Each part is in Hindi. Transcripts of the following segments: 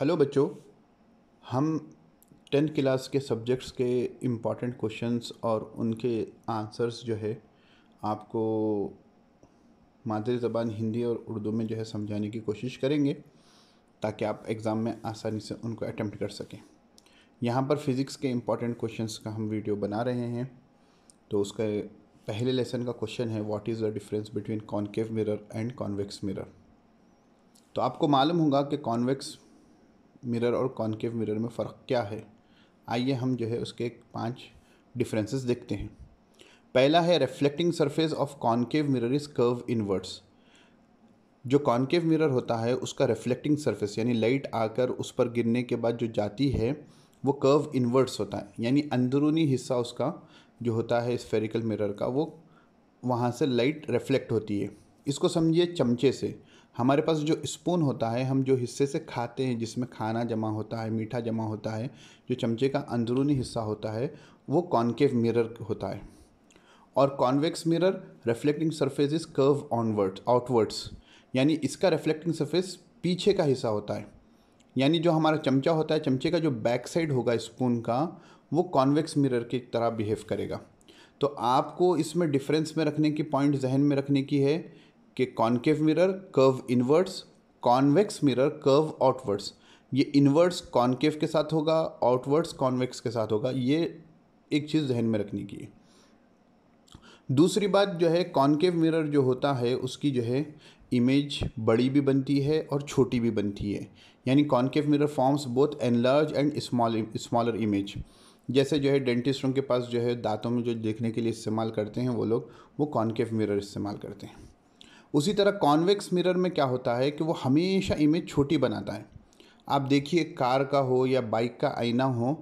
हेलो बच्चों हम टेंथ क्लास के सब्जेक्ट्स के इम्पॉर्टेंट क्वेश्चंस और उनके आंसर्स जो है आपको मादरी ज़बान हिंदी और उर्दू में जो है समझाने की कोशिश करेंगे ताकि आप एग्ज़ाम में आसानी से उनको अटैम्प्ट कर सकें यहाँ पर फिज़िक्स के इम्पॉर्टेंट क्वेश्चंस का हम वीडियो बना रहे हैं तो उसका पहले लेसन का क्वेश्चन है what is the difference between concave mirror and convex mirror तो आपको मालूम होगा कि कॉन्वेक्स मिरर और कॉन्केव मिरर में फ़र्क क्या है आइए हम जो है उसके पांच डिफरेंसेस देखते हैं पहला है reflecting surface of concave mirror is curve inwards जो कॉन्केव मिरर होता है उसका रिफ्लेक्टिंग सरफेस यानी लाइट आकर उस पर गिरने के बाद जो जाती है वो कर्व इनवर्ड्स होता है यानी अंदरूनी हिस्सा उसका जो होता है स्फेरिकल मिरर का वो वहाँ से लाइट रिफ्लेक्ट होती है इसको समझिए चमचे से हमारे पास जो स्पून होता है हम जो हिस्से से खाते हैं जिसमें खाना जमा होता है मीठा जमा होता है जो चमचे का अंदरूनी हिस्सा होता है वो कॉन्केव मिरर होता है और convex mirror reflecting surface is curve onwards outwards यानी इसका रिफ्लेक्टिंग सरफेस पीछे का हिस्सा होता है यानी जो हमारा चमचा होता है चमचे का जो बैक साइड होगा स्पून का वो कॉन्वेक्स मिरर की तरह बिहेव करेगा तो आपको इसमें डिफरेंस में रखने की पॉइंट जहन में रखने की है कि concave mirror curve inwards convex mirror curve outwards ये इनवर्ड्स कॉन्केव के साथ होगा आउटवर्ड्स कॉन्वेक्स के साथ होगा ये एक चीज़ जहन में रखने की है दूसरी बात जो है कॉन्केव मिरर जो होता है उसकी जो है इमेज बड़ी भी बनती है और छोटी भी बनती है यानी concave mirror forms both enlarge and small smaller image जैसे जो है डेंटिस्टों के पास जो है दांतों में जो देखने के लिए इस्तेमाल करते हैं वो लोग वो कॉन्केव मिरर इस्तेमाल करते हैं उसी तरह कॉन्वेक्स मिरर में क्या होता है कि वो हमेशा इमेज छोटी बनाता है आप देखिए कार का हो या बाइक का आईना हो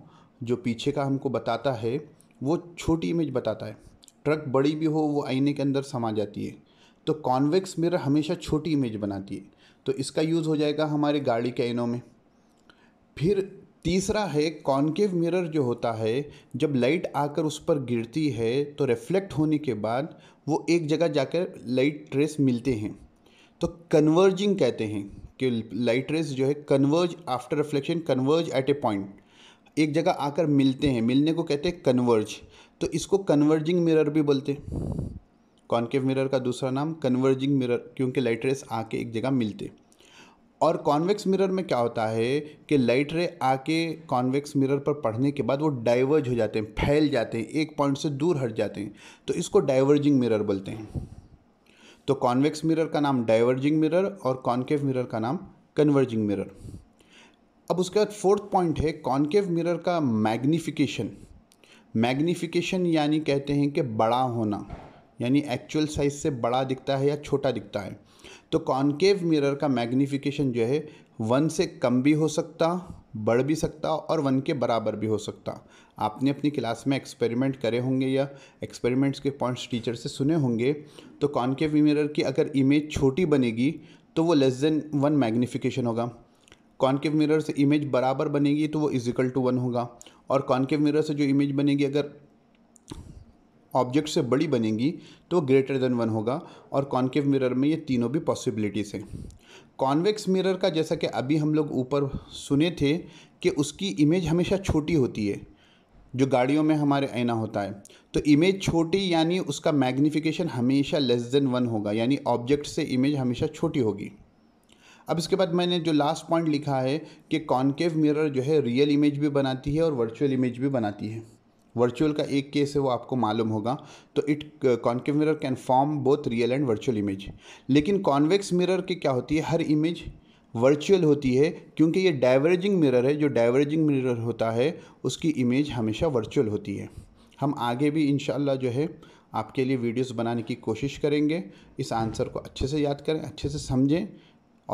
जो पीछे का हमको बताता है वो छोटी इमेज बताता है ट्रक बड़ी भी हो वो आईने के अंदर समा जाती है तो कॉन्वेक्स मिरर हमेशा छोटी इमेज बनाती है तो इसका यूज़ हो जाएगा हमारे गाड़ी के आइनों में फिर तीसरा है कॉन्केव मिरर जो होता है जब लाइट आकर उस पर गिरती है तो रिफ्लेक्ट होने के बाद वो एक जगह जाकर लाइट ट्रेस मिलते हैं तो कन्वर्जिंग कहते हैं कि लाइट ट्रेस जो है converge after reflection converge at a point एक जगह आकर मिलते हैं मिलने को कहते हैं कन्वर्ज तो इसको कन्वर्जिंग मिरर भी बोलते हैं कॉन्केव मिरर का दूसरा नाम कन्वर्जिंग मिरर क्योंकि लाइट रेस आके एक जगह मिलते हैं और कॉन्वेक्स मिरर में क्या होता है कि लाइट रे आके कॉन्वेक्स मिरर पर पढ़ने के बाद वो डाइवर्ज हो जाते हैं फैल जाते हैं एक पॉइंट से दूर हट जाते हैं तो इसको डाइवर्जिंग मिरर बोलते हैं तो कॉन्वेक्स मिरर का नाम डाइवर्जिंग मिरर और कॉन्केव मिरर का नाम कन्वर्जिंग मिरर अब उसके बाद फोर्थ पॉइंट है कॉन्केव मिरर का मैग्नीफिकेशन मैग्नीफिकेशन यानी कहते हैं कि बड़ा होना यानी एक्चुअल साइज से बड़ा दिखता है या छोटा दिखता है तो कॉन्केव मिरर का मैग्नीफिकेशन जो है वन से कम भी हो सकता बढ़ भी सकता और वन के बराबर भी हो सकता आपने अपनी क्लास में एक्सपेरिमेंट करे होंगे या एक्सपेरिमेंट्स के पॉइंट्स टीचर से सुने होंगे तो कॉन्केव मिरर की अगर इमेज छोटी बनेगी तो वो लेस देन वन मैग्नीफिकेशन होगा कॉन्केव मिरर से इमेज बराबर बनेगी तो वो इजिकल टू वन होगा और कॉन्केव मिरर से जो इमेज बनेगी अगर ऑब्जेक्ट से बड़ी बनेंगी तो ग्रेटर देन वन होगा और कॉन्केव मिरर में ये तीनों भी पॉसिबिलिटीज़ हैं कॉन्वेक्स मिरर का जैसा कि अभी हम लोग ऊपर सुने थे कि उसकी इमेज हमेशा छोटी होती है जो गाड़ियों में हमारे आईना होता है तो इमेज छोटी यानी उसका मैग्नीफिकेशन हमेशा लेस देन वन होगा यानी ऑब्जेक्ट से इमेज हमेशा छोटी होगी अब इसके बाद मैंने जो लास्ट पॉइंट लिखा है कि कॉन्केव मिरर जो है रियल इमेज भी बनाती है और वर्चुअल इमेज भी बनाती है वर्चुअल का एक केस है वो आपको मालूम होगा तो it concave mirror can form both real and virtual image लेकिन कॉन्वेक्स मिरर की क्या होती है हर इमेज वर्चुअल होती है क्योंकि ये डाइवर्जिंग मिरर है जो डाइवर्जिंग मिरर होता है उसकी इमेज हमेशा वर्चुअल होती है हम आगे भी इन जो है आपके लिए वीडियोस बनाने की कोशिश करेंगे इस आंसर को अच्छे से याद करें अच्छे से समझें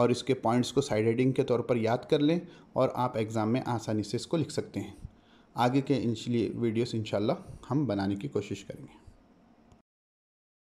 और इसके पॉइंट्स को साइड हेडिंग के तौर पर याद कर लें और आप एग्ज़ाम में आसानी से इसको लिख सकते हैं आगे के इसलिए वीडियोस इंशाल्लाह हम बनाने की कोशिश करेंगे